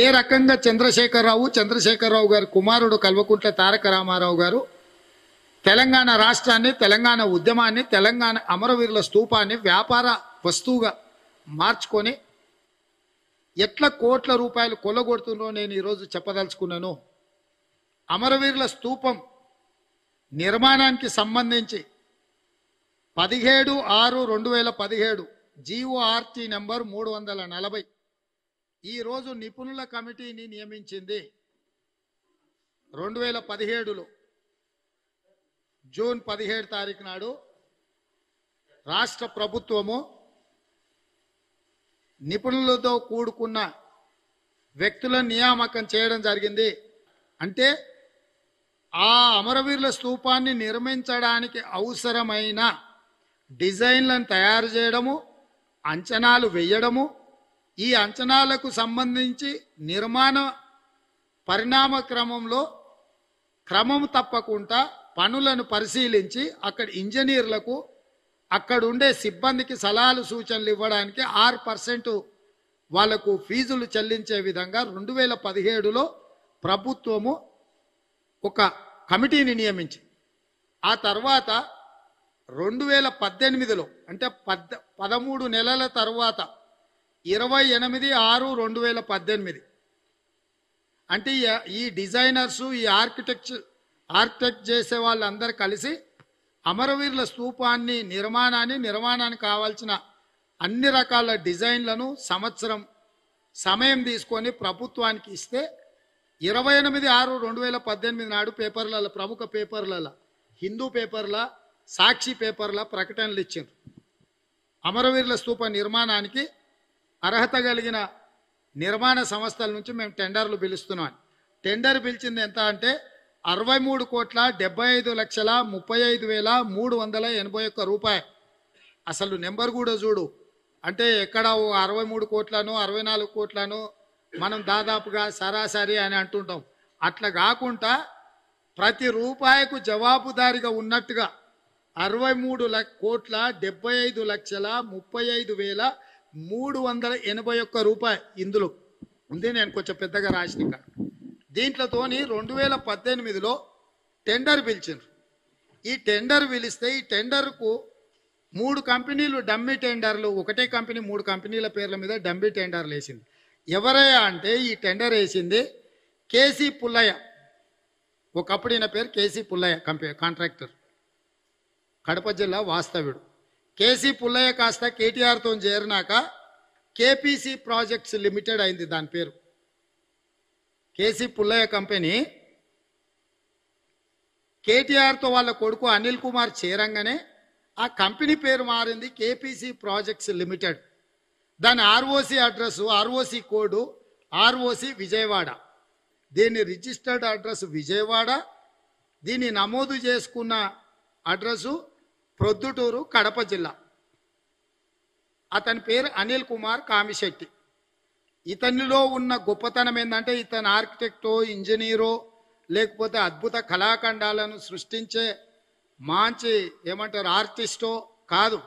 ఏ రకంగా చంద్రశేఖరరావు చంద్రశేఖరరావు గారి కుమారుడు కల్వకుంట్ల తారక రామారావు గారు తెలంగాణ రాష్ట్రాన్ని తెలంగాణ ఉద్యమాన్ని తెలంగాణ అమరవీరుల స్తూపాన్ని వ్యాపార వస్తువుగా మార్చుకొని ఎట్లా కోట్ల రూపాయలు కొల్లగొడుతుందో నేను ఈరోజు చెప్పదలుచుకున్నాను అమరవీరుల స్తూపం నిర్మాణానికి సంబంధించి పదిహేడు ఆరు రెండు వేల పదిహేడు జీఓఆర్టీ నెంబర్ మూడు వందల నలభై ఈరోజు నిపుణుల కమిటీని నియమించింది రెండు వేల పదిహేడులో జూన్ పదిహేడు తారీఖు నాడు రాష్ట్ర ప్రభుత్వము నిపుణులతో కూడుకున్న వ్యక్తుల నియామకం చేయడం జరిగింది అంటే ఆ అమరవీరుల స్థూపాన్ని నిర్మించడానికి అవసరమైన డిజైన్లను తయారు చేయడము అంచనాలు వేయడము ఈ అంచనాలకు సంబంధించి నిర్మాణ పరిణామ క్రమంలో క్రమం తప్పకుండా పనులను పరిశీలించి అక్కడ ఇంజనీర్లకు అక్కడ ఉండే సిబ్బందికి సలహాలు సూచనలు ఇవ్వడానికి ఆరు పర్సెంట్ వాళ్లకు ఫీజులు చెల్లించే విధంగా రెండు వేల పదిహేడులో ప్రభుత్వము ఒక కమిటీని నియమించి ఆ తర్వాత రెండు వేల పద్దెనిమిదిలో అంటే పద్ పదమూడు నెలల తర్వాత ఇరవై ఎనిమిది ఆరు రెండు వేల పద్దెనిమిది అంటే ఈ డిజైనర్స్ ఈ ఆర్కిటెక్చర్ ఆర్కిటెక్ట్ చేసే వాళ్ళందరూ కలిసి అమరవీరుల స్తూపాన్ని నిర్మాణాన్ని నిర్మాణానికి కావాల్సిన అన్ని రకాల డిజైన్లను సంవత్సరం సమయం తీసుకొని ప్రభుత్వానికి ఇస్తే ఇరవై ఎనిమిది ఆరు రెండు వేల పద్దెనిమిది నాడు పేపర్లలో ప్రముఖ పేపర్లలో హిందూ పేపర్ల సాక్షి పేపర్ల ప్రకటనలు ఇచ్చారు అమరవీరుల స్తూప నిర్మాణానికి అర్హత కలిగిన నిర్మాణ సంస్థల నుంచి మేము టెండర్లు పిలుస్తున్నాం టెండర్ పిలిచింది ఎంత అంటే అరవై మూడు కోట్ల డెబ్బై ఐదు లక్షల ముప్పై ఐదు వేల మూడు వందల ఎనభై ఒక్క రూపాయి అసలు నెంబర్ కూడా చూడు అంటే ఎక్కడ అరవై మూడు కోట్లను అరవై నాలుగు కోట్లను మనం దాదాపుగా సరాసరి అని అంటుంటాం అట్లా కాకుండా ప్రతి రూపాయకు జవాబుదారిగా ఉన్నట్టుగా అరవై మూడు కోట్ల డెబ్బై ఐదు లక్షల ముప్పై ఐదు వేల మూడు వందల ఎనభై ఒక్క రూపాయి ఇందులో ఉంది నేను కొంచెం పెద్దగా రాసిన దీంట్లోతోని రెండు వేల పద్దెనిమిదిలో టెండర్ పిలిచినారు ఈ టెండర్ పిలిస్తే ఈ టెండర్కు మూడు కంపెనీలు డమ్మి టెండర్లు ఒకటే కంపెనీ మూడు కంపెనీల పేర్ల మీద డమ్మి టెండర్లు వేసింది ఎవరయ్యా అంటే ఈ టెండర్ వేసింది కేసీ పుల్లయ్య ఒకప్పుడు ఈయన పేరు KC Pullaiah company contractor Kadapa జిల్లా వాస్తవ్యుడు కేసీ పుల్లయ్య కాస్త కేటీఆర్తో చేరినాక కేపీసీ ప్రాజెక్ట్స్ లిమిటెడ్ అయింది దాని పేరు కేసీ పుల్లయ్య కంపెనీ కేటీఆర్తో వాళ్ళ కొడుకు అనిల్ కుమార్ చేరంగానే ఆ కంపెనీ పేరు మారింది కేపీసీ ప్రాజెక్ట్స్ లిమిటెడ్ దాని ROC address ROC code ROC Vijayawada దీని రిజిస్టర్డ్ అడ్రస్ విజయవాడ దీన్ని నమోదు చేసుకున్న అడ్రస్ ప్రొద్దుటూరు కడప జిల్లా అతని పేరు అనిల్ కుమార్ కామిశెట్టి ఇతనిలో ఉన్న గొప్పతనం ఏంటంటే ఇతను ఆర్కిటెక్టో ఇంజనీరో లేకపోతే అద్భుత కళాఖండాలను సృష్టించే మంచి ఏమంటారు ఆర్టిస్టో కాదు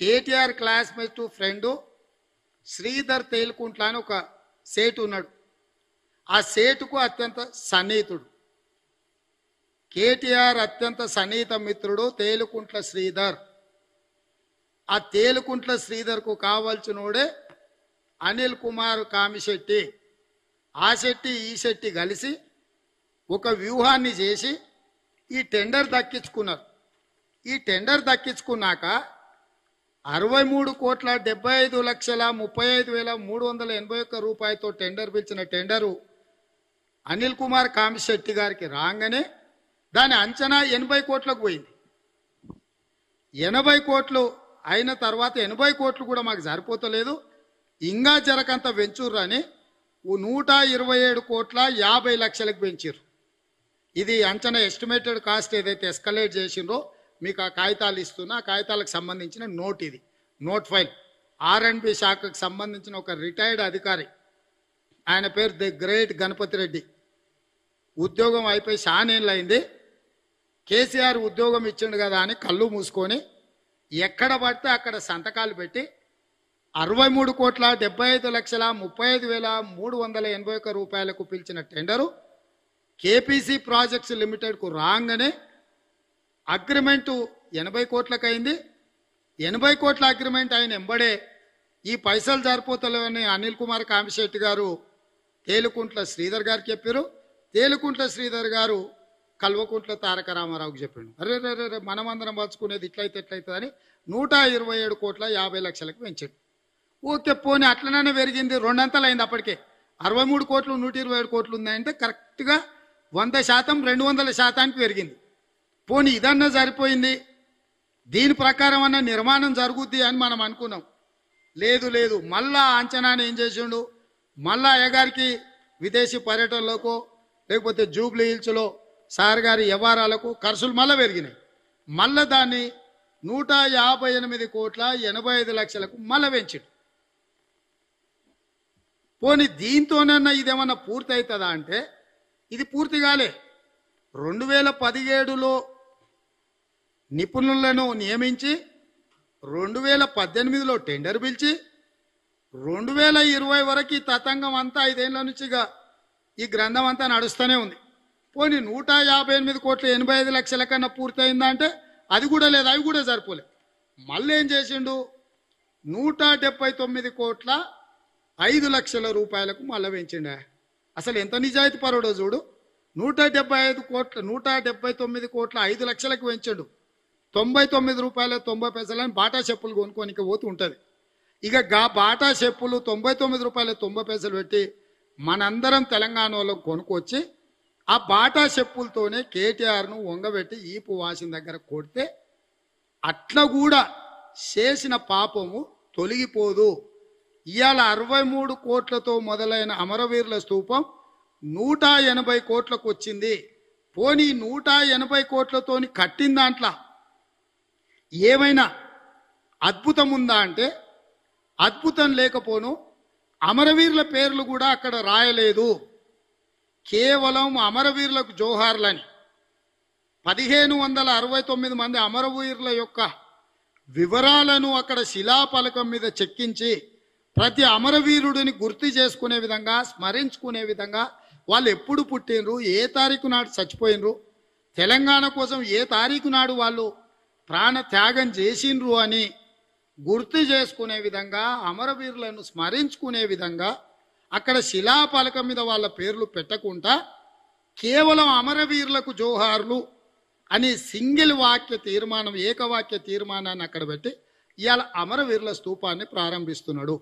KTR classmate friend Sridhar Telukuntla అని ఒక సేటు ఉన్నాడు ఆ సేటుకు అత్యంత సన్నిహితుడు కేటీఆర్ అత్యంత సన్నిహిత మిత్రుడు తేలుకుంట్ల శ్రీధర్ ఆ తేలుకుంట్ల శ్రీధర్కు కావాల్సిన అనిల్ కుమార్ కామిశెట్టి ఆ శెట్టి ఈ శెట్టి కలిసి ఒక వ్యూహాన్ని చేసి ఈ టెండర్ దక్కించుకున్నారు ఈ టెండర్ దక్కించుకున్నాక అరవై మూడు కోట్ల డెబ్బై ఐదు లక్షల ముప్పై ఐదు వేల మూడు వందల ఎనభై ఒక్క రూపాయలతో టెండర్ పిలిచిన టెండరు అనిల్ కుమార్ కామిశెట్టి గారికి రాగానే దాని అంచనా ఎనభై కోట్లకు పోయింది ఎనభై కోట్లు అయిన తర్వాత ఎనభై కోట్లు కూడా మాకు సరిపోతలేదు ఇంకా జరకంత పెంచుర్రు అని నూట ఇరవై ఏడు కోట్ల యాభై లక్షలకు పెంచారు ఇది అంచనా ఎస్టిమేటెడ్ కాస్ట్ ఏదైతే ఎస్కలేట్ చేసిందో మీకు ఆ కాగితాలు ఇస్తున్నా ఆ కాగితాలకు సంబంధించిన నోట్ ఇది note file R and B శాఖకు సంబంధించిన ఒక రిటైర్డ్ అధికారి ఆయన పేరు ది గ్రేట్ గణపతి రెడ్డి ఉద్యోగం అయిపోయి షానేళ్ళు అయింది కేసీఆర్ ఉద్యోగం ఇచ్చిండు కదా అని కళ్ళు మూసుకొని ఎక్కడ పడితే అక్కడ సంతకాలు పెట్టి అరవై మూడు కోట్ల డెబ్బై ఐదు లక్షల ముప్పై ఐదు వేల మూడు వందల ఎనభై ఒక్క రూపాయలకు పిలిచిన టెండరు కేపీసీ ప్రాజెక్ట్స్ లిమిటెడ్కు రాగానే అగ్రిమెంటు ఎనభై కోట్లకు అయింది ఎనభై కోట్ల అగ్రిమెంట్ ఆయన ఎంబడే ఈ పైసలు జరిపోతలేవని అనిల్ కుమార్ కామిశెట్టి గారు తేలుకుంట్ల శ్రీధర్ గారు చెప్పారు తేలుకుంట్ల శ్రీధర్ గారు కల్వకుంట్ల తారక రామారావుకి చెప్పాడు అరే రే రే మనమందరం పలుచుకునేది ఇట్లయితే ఎట్లయితే అని నూట ఇరవై ఏడు కోట్ల యాభై లక్షలకు పెంచాడు ఓకే పోనీ అట్లనే పెరిగింది రెండంతలు అయింది అప్పటికే అరవై మూడు కోట్లు నూట ఇరవై ఏడు కోట్లు ఉన్నాయంటే కరెక్ట్గా వంద శాతం రెండు వందల శాతానికి పెరిగింది పోనీ ఇదన్నా సరిపోయింది దీని ప్రకారం అన్న నిర్మాణం జరుగుద్ది అని మనం అనుకున్నాం లేదు లేదు మళ్ళా అంచనాను ఏం చేసిండు మళ్ళా అయ్యగారికి విదేశీ పర్యటనలోకో లేకపోతే జూబ్లీ హిల్స్లో సార్ గారి వ్యవహారాలకు ఖర్చులు మళ్ళా పెరిగినాయి మళ్ళా దాన్ని నూట యాభై ఎనిమిది కోట్ల ఎనభై ఐదు లక్షలకు మళ్ళీ పెంచాడు పోనీ దీంతోనన్నా ఇదేమన్నా పూర్తి అవుతుందా అంటే ఇది పూర్తి కాలే రెండు వేల పదిహేడులో నిపుణులను నియమించి రెండు వేల పద్దెనిమిదిలో టెండర్ పిలిచి రెండు వేల ఇరవై వరకు ఈ తతంగం అంతా ఐదేళ్ల నుంచిగా ఈ గ్రంథం అంతా నడుస్తూనే ఉంది పోనీ నూట యాభై ఎనిమిది కోట్ల ఎనభై ఐదు లక్షల కన్నా పూర్తయిందా అంటే అది కూడా లేదు అవి కూడా సరిపోలేదు మళ్ళీ ఏం చేసిండు నూట డెబ్బై తొమ్మిది కోట్ల ఐదు లక్షల రూపాయలకు మళ్ళీ పెంచిండే అసలు ఎంత నిజాయితీ పరుడో చూడు నూట డెబ్బై ఐదు కోట్ల నూట డెబ్బై తొమ్మిది కోట్ల ఐదు లక్షలకు పెంచాడు తొంభై తొమ్మిది రూపాయల తొంభై పైసలని బాటా చెప్పులు కొనుక్కోనికి పోతూ ఉంటుంది ఇక గా బాటా చెప్పులు తొంభై తొమ్మిది రూపాయల తొంభై పైసలు పెట్టి మనందరం తెలంగాణలో కొనుక్కొచ్చి ఆ బాటా చెప్పులతోనే కేటీఆర్ను వంగబెట్టి ఈపు వాసిన దగ్గర కొడితే అట్లా కూడా చేసిన పాపము తొలగిపోదు ఇవాళ అరవై మూడు కోట్లతో మొదలైన అమరవీరుల స్థూపం నూట ఎనభై కోట్లకు వచ్చింది పోనీ నూట ఎనభై కోట్లతోని కట్టిన దాంట్లో ఏమైనా అద్భుతం ఉందా అంటే అద్భుతం లేకపోను అమరవీరుల పేర్లు కూడా అక్కడ రాయలేదు కేవలం అమరవీరులకు జోహార్లని పదిహేను వందల అరవై తొమ్మిది మంది అమరవీరుల యొక్క వివరాలను అక్కడ శిలాపలకం మీద చెక్కించి ప్రతి అమరవీరుడిని గుర్తు చేసుకునే విధంగా స్మరించుకునే విధంగా వాళ్ళు ఎప్పుడు పుట్టినరు ఏ తారీఖు నాడు చచ్చిపోయినరు తెలంగాణ కోసం ఏ తారీఖు నాడు వాళ్ళు ప్రాణ త్యాగం చేసిండ్రు అని గుర్తు చేసుకునే విధంగా అమరవీరులను స్మరించుకునే విధంగా అక్కడ శిలాపలకం మీద వాళ్ళ పేర్లు పెట్టకుండా కేవలం అమరవీరులకు జోహార్లు అని సింగిల్ వాక్య తీర్మానం ఏకవాక్య తీర్మానాన్ని అక్కడ పెట్టి ఇవాళ అమరవీరుల స్థూపాన్ని ప్రారంభిస్తున్నాడు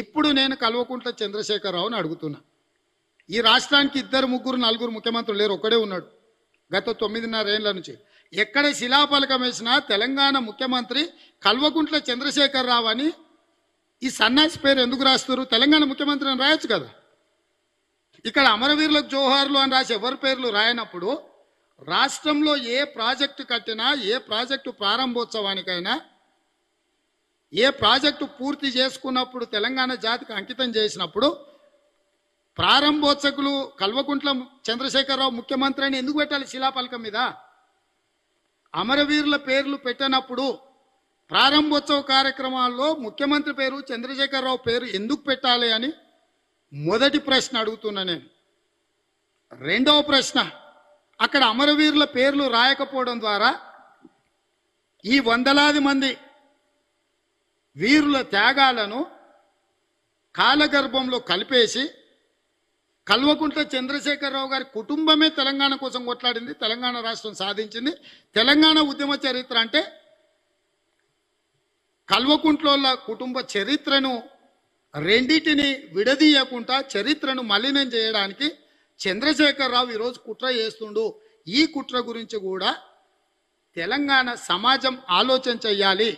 ఇప్పుడు నేను కల్వకుంట్ల చంద్రశేఖరరావుని అడుగుతున్నా ఈ రాష్ట్రానికి ఇద్దరు ముగ్గురు నలుగురు ముఖ్యమంత్రులు లేరు ఒక్కడే ఉన్నాడు గత తొమ్మిదిన్నరేళ్ల నుంచి ఎక్కడ శిలాపలకం వేసినా తెలంగాణ ముఖ్యమంత్రి కల్వకుంట్ల చంద్రశేఖరరావు అని ఈ సన్నాసి పేరు ఎందుకు రాస్తారు తెలంగాణ ముఖ్యమంత్రి అని రాయొచ్చు కదా ఇక్కడ అమరవీరులకు జోహార్లు అని రాసి ఎవరి పేర్లు రాయనప్పుడు రాష్ట్రంలో ఏ ప్రాజెక్టు కట్టినా ఏ ప్రాజెక్టు ప్రారంభోత్సవానికైనా ఏ ప్రాజెక్టు పూర్తి చేసుకున్నప్పుడు తెలంగాణ జాతికి అంకితం చేసినప్పుడు ప్రారంభోత్సకులు కల్వకుంట్ల చంద్రశేఖరరావు ముఖ్యమంత్రి అని ఎందుకు పెట్టాలి శిలాపలకం మీద అమరవీరుల పేర్లు పెట్టినప్పుడు ప్రారంభోత్సవ కార్యక్రమాల్లో ముఖ్యమంత్రి పేరు చంద్రశేఖరరావు పేరు ఎందుకు పెట్టాలి అని మొదటి ప్రశ్న అడుగుతున్నా నేను రెండవ ప్రశ్న అక్కడ అమరవీరుల పేర్లు రాయకపోవడం ద్వారా ఈ వందలాది మంది వీరుల త్యాగాలను కాలగర్భంలో కలిపేసి కల్వకుంట్ల చంద్రశేఖరరావు గారి కుటుంబమే తెలంగాణ కోసం కొట్లాడింది తెలంగాణ రాష్ట్రం సాధించింది తెలంగాణ ఉద్యమ చరిత్ర అంటే కల్వకుంట్లోళ్ళ కుటుంబ చరిత్రను రెండింటిని విడదీయకుండా చరిత్రను మలినం చేయడానికి చంద్రశేఖరరావు ఈరోజు కుట్ర చేస్తుండు ఈ కుట్ర గురించి కూడా తెలంగాణ సమాజం ఆలోచన చెయ్యాలి